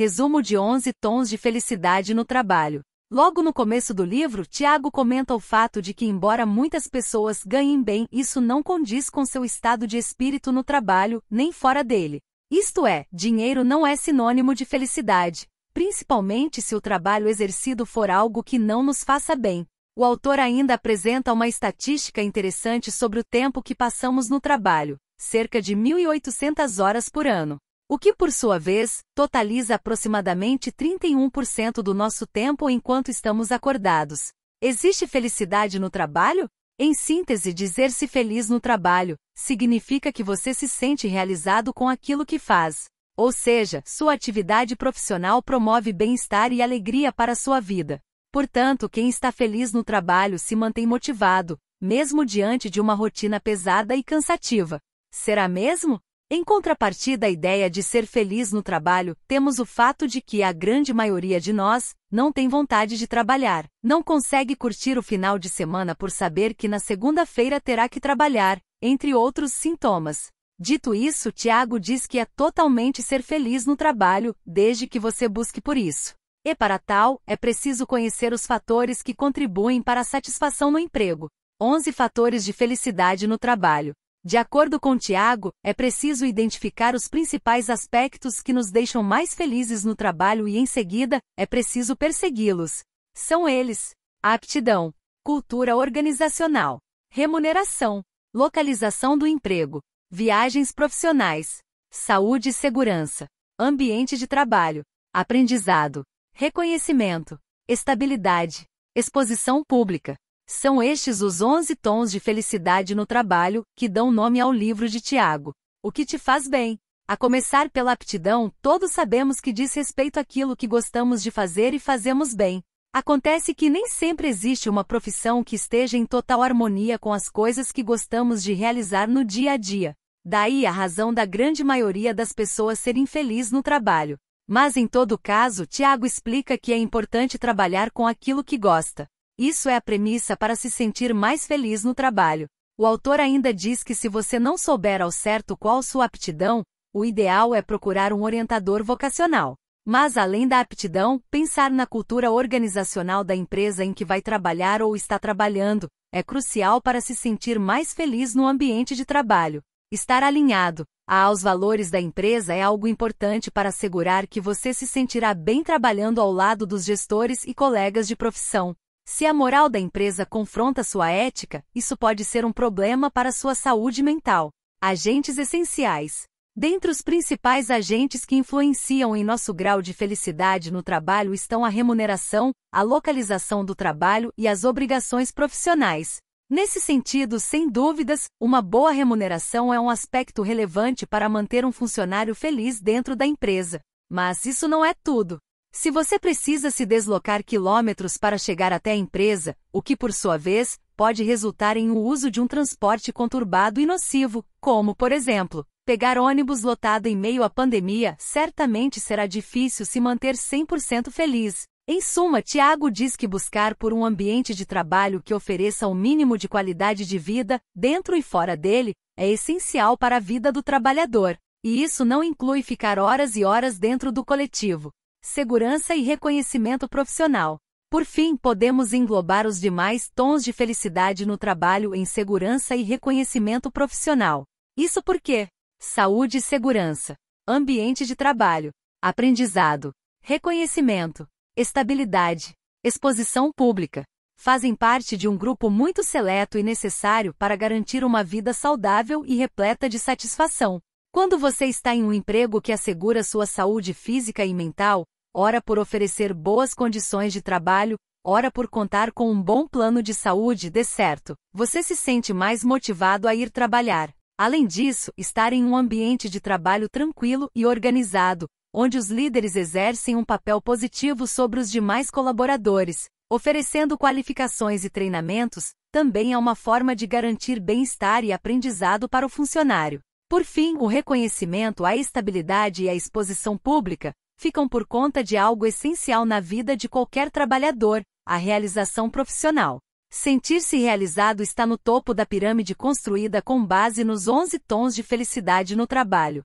resumo de 11 tons de felicidade no trabalho. Logo no começo do livro, Tiago comenta o fato de que, embora muitas pessoas ganhem bem, isso não condiz com seu estado de espírito no trabalho, nem fora dele. Isto é, dinheiro não é sinônimo de felicidade, principalmente se o trabalho exercido for algo que não nos faça bem. O autor ainda apresenta uma estatística interessante sobre o tempo que passamos no trabalho, cerca de 1.800 horas por ano o que por sua vez, totaliza aproximadamente 31% do nosso tempo enquanto estamos acordados. Existe felicidade no trabalho? Em síntese, dizer-se feliz no trabalho significa que você se sente realizado com aquilo que faz. Ou seja, sua atividade profissional promove bem-estar e alegria para sua vida. Portanto, quem está feliz no trabalho se mantém motivado, mesmo diante de uma rotina pesada e cansativa. Será mesmo? Em contrapartida à ideia de ser feliz no trabalho, temos o fato de que a grande maioria de nós não tem vontade de trabalhar, não consegue curtir o final de semana por saber que na segunda-feira terá que trabalhar, entre outros sintomas. Dito isso, Tiago diz que é totalmente ser feliz no trabalho, desde que você busque por isso. E para tal, é preciso conhecer os fatores que contribuem para a satisfação no emprego. 11 fatores de felicidade no trabalho. De acordo com Tiago, é preciso identificar os principais aspectos que nos deixam mais felizes no trabalho e, em seguida, é preciso persegui-los. São eles: aptidão, cultura organizacional, remuneração, localização do emprego, viagens profissionais, saúde e segurança, ambiente de trabalho, aprendizado, reconhecimento, estabilidade, exposição pública. São estes os onze tons de felicidade no trabalho, que dão nome ao livro de Tiago. O que te faz bem. A começar pela aptidão, todos sabemos que diz respeito àquilo que gostamos de fazer e fazemos bem. Acontece que nem sempre existe uma profissão que esteja em total harmonia com as coisas que gostamos de realizar no dia a dia. Daí a razão da grande maioria das pessoas ser infeliz no trabalho. Mas em todo caso, Tiago explica que é importante trabalhar com aquilo que gosta. Isso é a premissa para se sentir mais feliz no trabalho. O autor ainda diz que se você não souber ao certo qual sua aptidão, o ideal é procurar um orientador vocacional. Mas além da aptidão, pensar na cultura organizacional da empresa em que vai trabalhar ou está trabalhando é crucial para se sentir mais feliz no ambiente de trabalho. Estar alinhado aos valores da empresa é algo importante para assegurar que você se sentirá bem trabalhando ao lado dos gestores e colegas de profissão. Se a moral da empresa confronta sua ética, isso pode ser um problema para sua saúde mental. Agentes essenciais. Dentre os principais agentes que influenciam em nosso grau de felicidade no trabalho estão a remuneração, a localização do trabalho e as obrigações profissionais. Nesse sentido, sem dúvidas, uma boa remuneração é um aspecto relevante para manter um funcionário feliz dentro da empresa. Mas isso não é tudo. Se você precisa se deslocar quilômetros para chegar até a empresa, o que por sua vez pode resultar em o uso de um transporte conturbado e nocivo, como, por exemplo, pegar ônibus lotado em meio à pandemia, certamente será difícil se manter 100% feliz. Em suma, Tiago diz que buscar por um ambiente de trabalho que ofereça o um mínimo de qualidade de vida, dentro e fora dele, é essencial para a vida do trabalhador. E isso não inclui ficar horas e horas dentro do coletivo segurança e reconhecimento profissional. Por fim, podemos englobar os demais tons de felicidade no trabalho em segurança e reconhecimento profissional. Isso porque saúde e segurança, ambiente de trabalho, aprendizado, reconhecimento, estabilidade, exposição pública, fazem parte de um grupo muito seleto e necessário para garantir uma vida saudável e repleta de satisfação. Quando você está em um emprego que assegura sua saúde física e mental, ora por oferecer boas condições de trabalho, ora por contar com um bom plano de saúde dê certo, você se sente mais motivado a ir trabalhar. Além disso, estar em um ambiente de trabalho tranquilo e organizado, onde os líderes exercem um papel positivo sobre os demais colaboradores, oferecendo qualificações e treinamentos, também é uma forma de garantir bem-estar e aprendizado para o funcionário. Por fim, o reconhecimento a estabilidade e a exposição pública ficam por conta de algo essencial na vida de qualquer trabalhador, a realização profissional. Sentir-se realizado está no topo da pirâmide construída com base nos 11 tons de felicidade no trabalho.